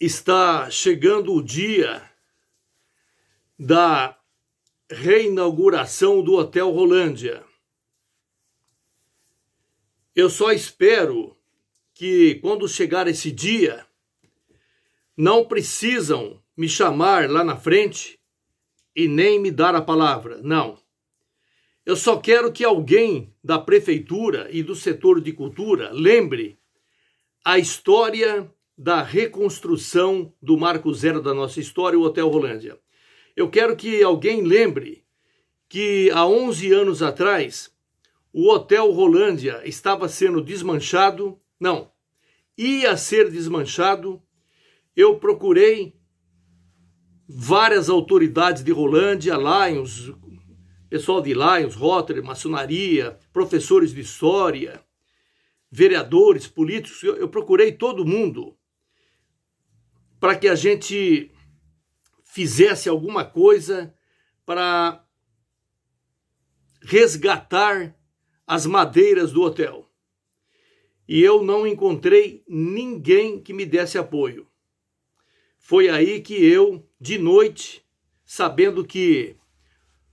está chegando o dia da reinauguração do Hotel Rolândia. Eu só espero que quando chegar esse dia, não precisam me chamar lá na frente e nem me dar a palavra. Não. Eu só quero que alguém da prefeitura e do setor de cultura lembre a história da reconstrução do marco zero da nossa história, o Hotel Rolândia. Eu quero que alguém lembre que há 11 anos atrás o Hotel Rolândia estava sendo desmanchado, não, ia ser desmanchado. Eu procurei várias autoridades de Rolândia, Lions, pessoal de Lions, Rotary, maçonaria, professores de história, vereadores, políticos, eu, eu procurei todo mundo para que a gente fizesse alguma coisa para resgatar as madeiras do hotel. E eu não encontrei ninguém que me desse apoio. Foi aí que eu, de noite, sabendo que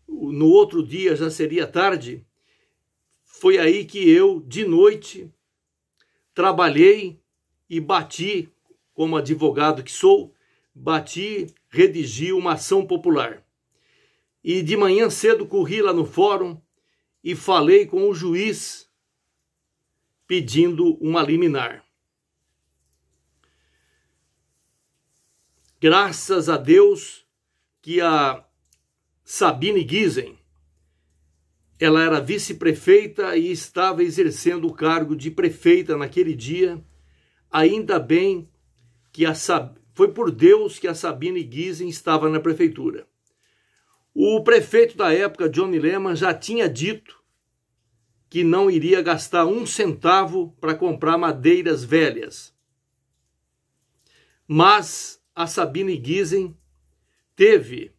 no outro dia já seria tarde, foi aí que eu, de noite, trabalhei e bati como advogado que sou, bati, redigi uma ação popular. E de manhã cedo corri lá no fórum e falei com o juiz pedindo uma liminar. Graças a Deus que a Sabine Gizen, ela era vice-prefeita e estava exercendo o cargo de prefeita naquele dia. Ainda bem que a Sab... foi por Deus que a Sabine Gisen estava na prefeitura. O prefeito da época, Johnny Lehman, já tinha dito que não iria gastar um centavo para comprar madeiras velhas. Mas a Sabine Gisen teve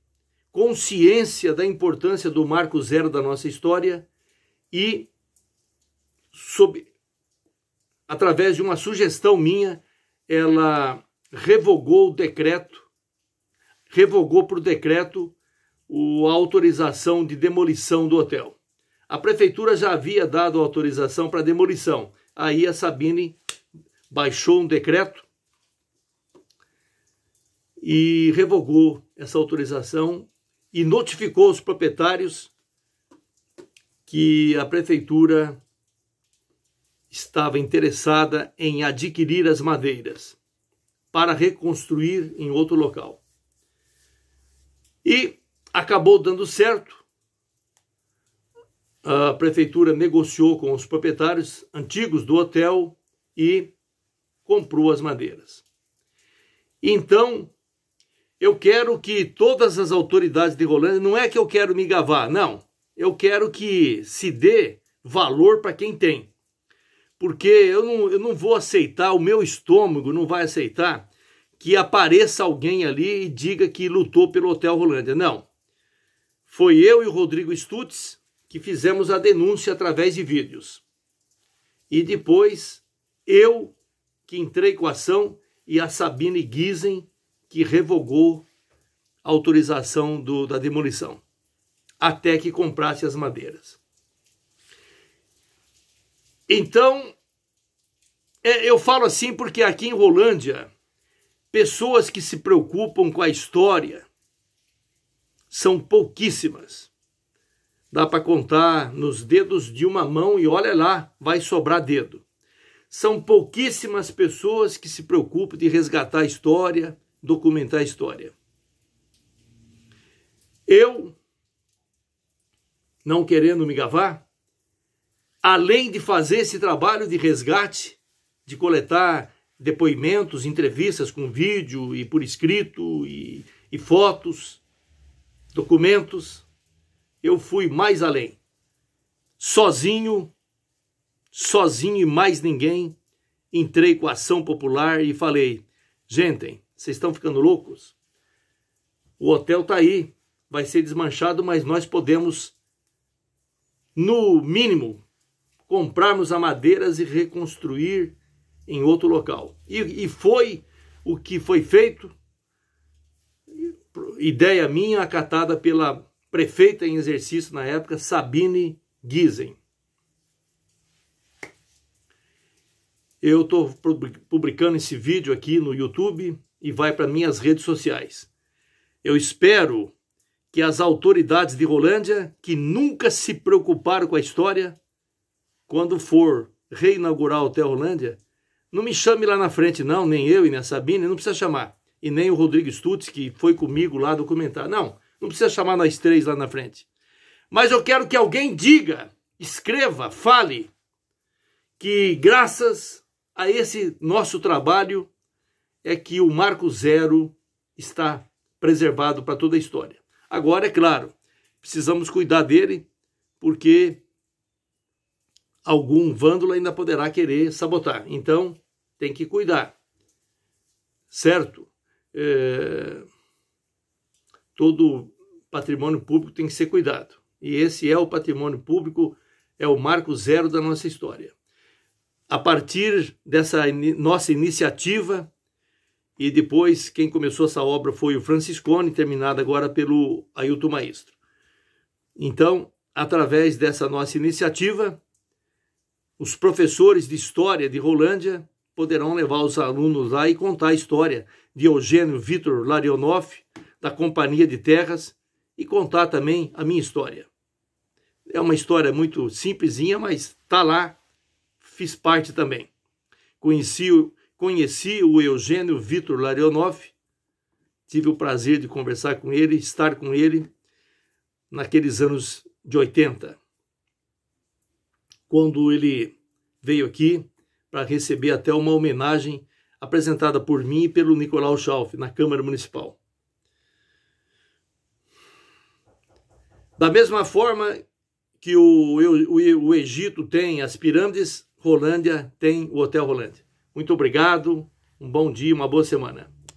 consciência da importância do marco zero da nossa história e, sob, através de uma sugestão minha, ela revogou o decreto, revogou por decreto a autorização de demolição do hotel. A prefeitura já havia dado autorização para demolição. Aí a Sabine baixou um decreto e revogou essa autorização e notificou os proprietários que a prefeitura estava interessada em adquirir as madeiras para reconstruir em outro local. E acabou dando certo. A prefeitura negociou com os proprietários antigos do hotel e comprou as madeiras. Então, eu quero que todas as autoridades de Rolândia, não é que eu quero me gavar, não. Eu quero que se dê valor para quem tem porque eu não, eu não vou aceitar, o meu estômago não vai aceitar que apareça alguém ali e diga que lutou pelo Hotel Rolândia. Não. Foi eu e o Rodrigo Stutz que fizemos a denúncia através de vídeos. E depois eu que entrei com a ação e a Sabine Giesen que revogou a autorização do, da demolição até que comprasse as madeiras. Então, é, eu falo assim porque aqui em Rolândia, pessoas que se preocupam com a história são pouquíssimas. Dá para contar nos dedos de uma mão e olha lá, vai sobrar dedo. São pouquíssimas pessoas que se preocupam de resgatar a história, documentar a história. Eu, não querendo me gavar, além de fazer esse trabalho de resgate, de coletar depoimentos, entrevistas com vídeo e por escrito e, e fotos, documentos, eu fui mais além. Sozinho, sozinho e mais ninguém, entrei com a ação popular e falei: gente, vocês estão ficando loucos? O hotel está aí, vai ser desmanchado, mas nós podemos, no mínimo, comprarmos a madeiras e reconstruir em outro local. E, e foi o que foi feito, ideia minha acatada pela prefeita em exercício na época, Sabine Gizen. Eu estou publicando esse vídeo aqui no YouTube e vai para minhas redes sociais. Eu espero que as autoridades de Rolândia, que nunca se preocuparam com a história, quando for reinaugurar o Hotel não me chame lá na frente, não, nem eu e nem a Sabine, não precisa chamar. E nem o Rodrigo Stutz, que foi comigo lá documentar. Não, não precisa chamar nós três lá na frente. Mas eu quero que alguém diga, escreva, fale, que graças a esse nosso trabalho é que o Marco Zero está preservado para toda a história. Agora, é claro, precisamos cuidar dele, porque algum vândalo ainda poderá querer sabotar. Então, tem que cuidar. Certo? É... Todo patrimônio público tem que ser cuidado. E esse é o patrimônio público, é o marco zero da nossa história. A partir dessa in nossa iniciativa, e depois quem começou essa obra foi o Franciscone, terminada agora pelo Ailton Maestro. Então, através dessa nossa iniciativa, os professores de história de Rolândia poderão levar os alunos lá e contar a história de Eugênio Vitor Larionoff, da Companhia de Terras, e contar também a minha história. É uma história muito simplesinha, mas está lá, fiz parte também. Conheci, conheci o Eugênio Vitor Larionoff, tive o prazer de conversar com ele, estar com ele naqueles anos de 80 quando ele veio aqui para receber até uma homenagem apresentada por mim e pelo Nicolau Schauf na Câmara Municipal. Da mesma forma que o, o, o Egito tem as pirâmides, Rolândia tem o Hotel Rolândia. Muito obrigado, um bom dia, uma boa semana.